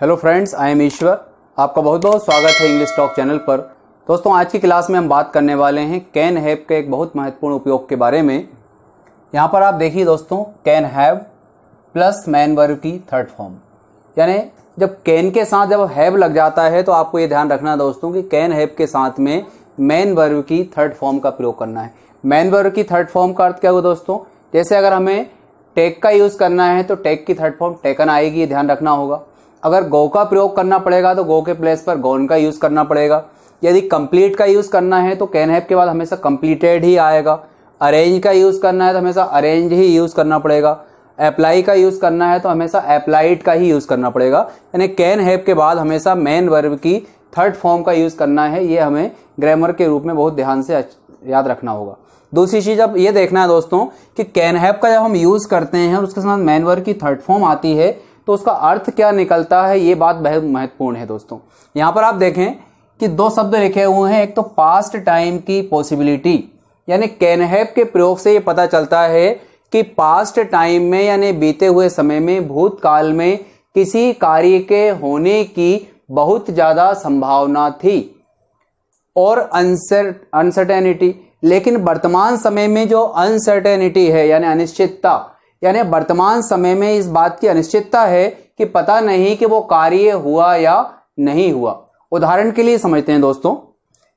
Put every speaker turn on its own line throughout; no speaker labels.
hello friends I am Ishwar आपका बहुत बहुत स्वागत है इंग्लिश टॉक चैनल पर दोस्तों आज की क्लास में हम बात करने वाले हैं कैन हैव के एक बहुत महत्वपूर्ण उपयोग के बारे में यहाँ पर आप देखिए दोस्तों कैन हैव प्लस मैन वर्ग की थर्ड फॉर्म यानी जब कैन के साथ जब हैव लग जाता है तो आपको ये ध्यान रखना दोस्तों कि कैन हैव के साथ में मैन वर्ग की थर्ड फॉर्म का प्रयोग करना है मैन वर्ग की थर्ड फॉर्म का अर्थ क्या होगा दोस्तों जैसे अगर हमें टेक का यूज़ करना है तो टेक की थर्ड फॉर्म टेकन आएगी ध्यान रखना होगा अगर गौ का प्रयोग करना पड़ेगा तो गो के प्लेस पर गौन का यूज़ करना पड़ेगा यदि कंप्लीट का यूज़ करना है तो कैन हैप के बाद हमेशा कंप्लीटेड ही आएगा अरेंज का यूज़ करना है तो हमेशा अरेंज ही यूज़ करना पड़ेगा अप्लाई का यूज़ करना है तो हमेशा अप्लाइड का ही यूज़ करना पड़ेगा यानी कैन हैप के बाद हमेशा मेन वर्ब की थर्ड फॉर्म का यूज़ करना है ये हमें ग्रामर के रूप में बहुत ध्यान से याद रखना होगा दूसरी चीज़ अब ये देखना है दोस्तों कि कैन हैप का जब हम यूज़ करते हैं और उसके साथ मैन वर्ब की थर्ड फॉर्म आती है तो उसका अर्थ क्या निकलता है ये बात बहुत महत्वपूर्ण है दोस्तों यहां पर आप देखें कि दो शब्द लिखे हुए हैं एक तो पास्ट टाइम की पॉसिबिलिटी यानी कैनहेप के प्रयोग से ये पता चलता है कि पास्ट टाइम में यानी बीते हुए समय में भूतकाल में किसी कार्य के होने की बहुत ज़्यादा संभावना थी और अनसर्टेनिटी लेकिन वर्तमान समय में जो अनसर्टेनिटी है यानी अनिश्चितता यानी वर्तमान समय में इस बात की अनिश्चितता है कि पता नहीं कि वो कार्य हुआ या नहीं हुआ उदाहरण के लिए समझते हैं दोस्तों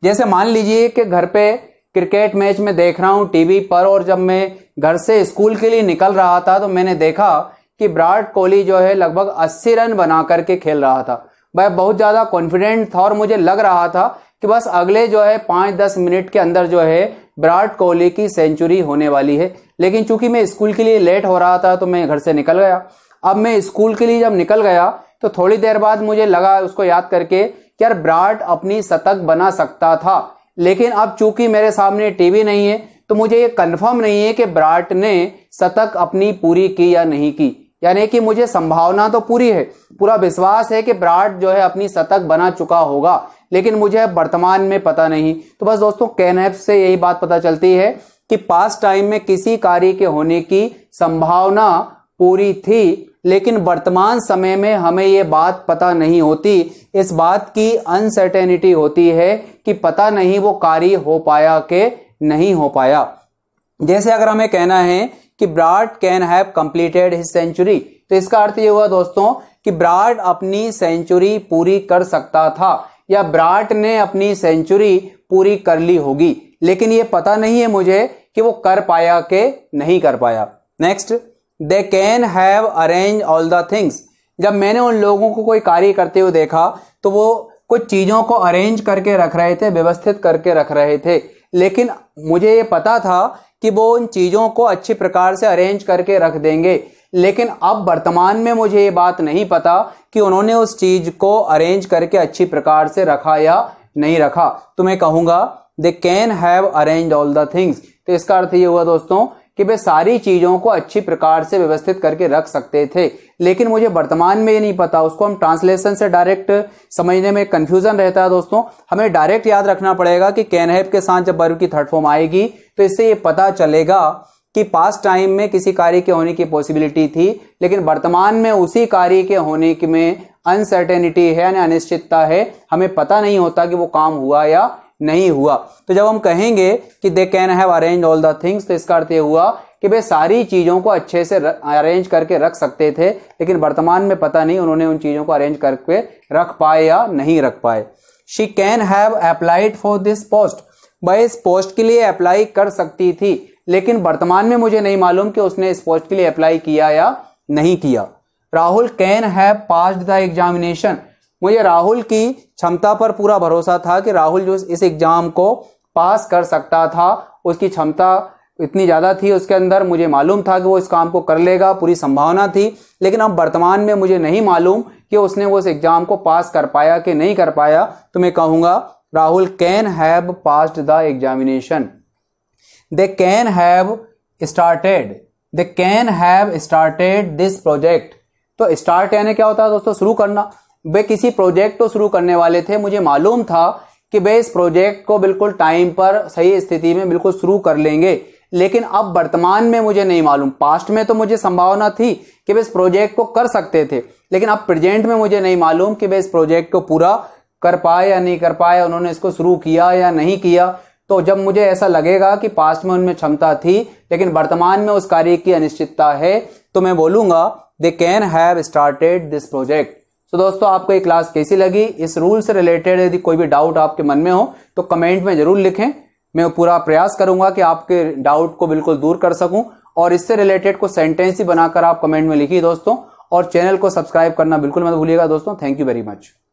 जैसे मान लीजिए कि घर पे क्रिकेट मैच में देख रहा हूं टीवी पर और जब मैं घर से स्कूल के लिए निकल रहा था तो मैंने देखा कि विराट कोहली जो है लगभग अस्सी रन बना करके खेल रहा था वह बहुत ज़्यादा कॉन्फिडेंट था और मुझे लग रहा था कि बस अगले जो है पांच दस मिनट के अंदर जो है विराट कोहली की सेंचुरी होने वाली है लेकिन चूंकि मैं स्कूल के लिए लेट हो रहा था तो मैं घर से निकल गया अब मैं स्कूल के लिए जब निकल गया तो थोड़ी देर बाद मुझे लगा उसको याद करके कि यार ब्राट अपनी शतक बना सकता था लेकिन अब चूंकि मेरे सामने टीवी नहीं है तो मुझे ये कंफर्म नहीं है कि ब्राट ने शतक अपनी पूरी की या नहीं की यानी कि मुझे संभावना तो पूरी है पूरा विश्वास है कि ब्राड जो है अपनी शतक बना चुका होगा लेकिन मुझे वर्तमान में पता नहीं तो बस दोस्तों कैनएप से यही बात पता चलती है कि पास टाइम में किसी कार्य के होने की संभावना पूरी थी लेकिन वर्तमान समय में हमें ये बात पता नहीं होती इस बात की अनसर्टेनिटी होती है कि पता नहीं वो कार्य हो पाया के नहीं हो पाया जैसे अगर हमें कहना है कि Brad can have completed his century तो इसका अर्थ ये हुआ दोस्तों कि ब्राड अपनी सेंचुरी पूरी कर सकता था या ब्राट ने अपनी सेंचुरी पूरी कर ली होगी लेकिन ये पता नहीं है मुझे कि वो कर पाया के नहीं कर पाया next they can have arrange all the things जब मैंने उन लोगों को कोई कार्य करते हुए देखा तो वो कुछ चीज़ों को अरेंज करके रख रहे थे व्यवस्थित करके रख रहे थे लेकिन मुझे ये पता था कि वो उन चीज़ों को अच्छी प्रकार से अरेंज करके रख देंगे लेकिन अब वर्तमान में मुझे ये बात नहीं पता कि उन्होंने उस चीज़ को अरेंज करके अच्छी प्रकार से रखा या नहीं रखा तो मैं कहूँगा they can have arrange all the things तो इसका अर्थ ये हुआ दोस्तों कि वे सारी चीजों को अच्छी प्रकार से व्यवस्थित करके रख सकते थे लेकिन मुझे वर्तमान में ये नहीं पता उसको हम ट्रांसलेशन से डायरेक्ट समझने में कंफ्यूजन रहता है दोस्तों हमें डायरेक्ट याद रखना पड़ेगा कि कैनहेप के साथ जब बर्व की थर्ड फॉर्म आएगी तो इससे ये पता चलेगा कि पास्ट टाइम में किसी कार्य के होने की पॉसिबिलिटी थी लेकिन वर्तमान में उसी कार्य के होने में अनसर्टेनिटी है यानी अनिश्चितता है हमें पता नहीं होता कि वो काम हुआ या नहीं हुआ तो जब हम कहेंगे कि they can have arrange all the things तो इसका अर्थ ये हुआ कि वे सारी चीज़ों को अच्छे से अरेंज करके रख सकते थे लेकिन वर्तमान में पता नहीं उन्होंने उन चीज़ों को अरेंज करके रख पाए या नहीं रख पाए she can have applied for this post वह इस पोस्ट के लिए अप्लाई कर सकती थी लेकिन वर्तमान में मुझे नहीं मालूम कि उसने इस पोस्ट के लिए अप्लाई किया या नहीं किया Rahul can have passed the examination मुझे राहुल की क्षमता पर पूरा भरोसा था कि राहुल जो इस एग्ज़ाम को पास कर सकता था उसकी क्षमता इतनी ज़्यादा थी उसके अंदर मुझे मालूम था कि वो इस काम को कर लेगा पूरी संभावना थी लेकिन अब वर्तमान में मुझे नहीं मालूम कि उसने वो इस एग्ज़ाम को पास कर पाया कि नहीं कर पाया तो मैं कहूँगा Rahul can have passed the examination they can have started they can have started this project तो स्टार्ट यानी क्या होता है दोस्तों शुरू करना वे किसी प्रोजेक्ट को शुरू करने वाले थे मुझे मालूम था कि वे इस प्रोजेक्ट को बिल्कुल टाइम पर सही स्थिति में बिल्कुल शुरू कर लेंगे लेकिन अब वर्तमान में मुझे नहीं मालूम पास्ट में तो मुझे संभावना थी कि वे इस प्रोजेक्ट को कर सकते थे लेकिन अब प्रेजेंट में मुझे नहीं मालूम कि वे इस प्रोजेक्ट को पूरा कर पाए या नहीं कर पाए उन्होंने इसको शुरू किया या नहीं किया तो जब मुझे ऐसा लगेगा कि पास्ट में उनमें क्षमता थी लेकिन वर्तमान में उस कार्य की अनिश्चितता है तो मैं बोलूंगा they can have started this project so दोस्तों आपको ये क्लास कैसी लगी इस रूल से रिलेटेड यदि कोई भी डाउट आपके मन में हो तो कमेंट में जरूर लिखें मैं पूरा प्रयास करूंगा कि आपके डाउट को बिल्कुल दूर कर सकूं और इससे रिलेटेड कुछ सेंटेंस ही बनाकर आप कमेंट में लिखिए दोस्तों और चैनल को सब्सक्राइब करना बिल्कुल मत भूलिएगा दोस्तों थैंक यू वेरी मच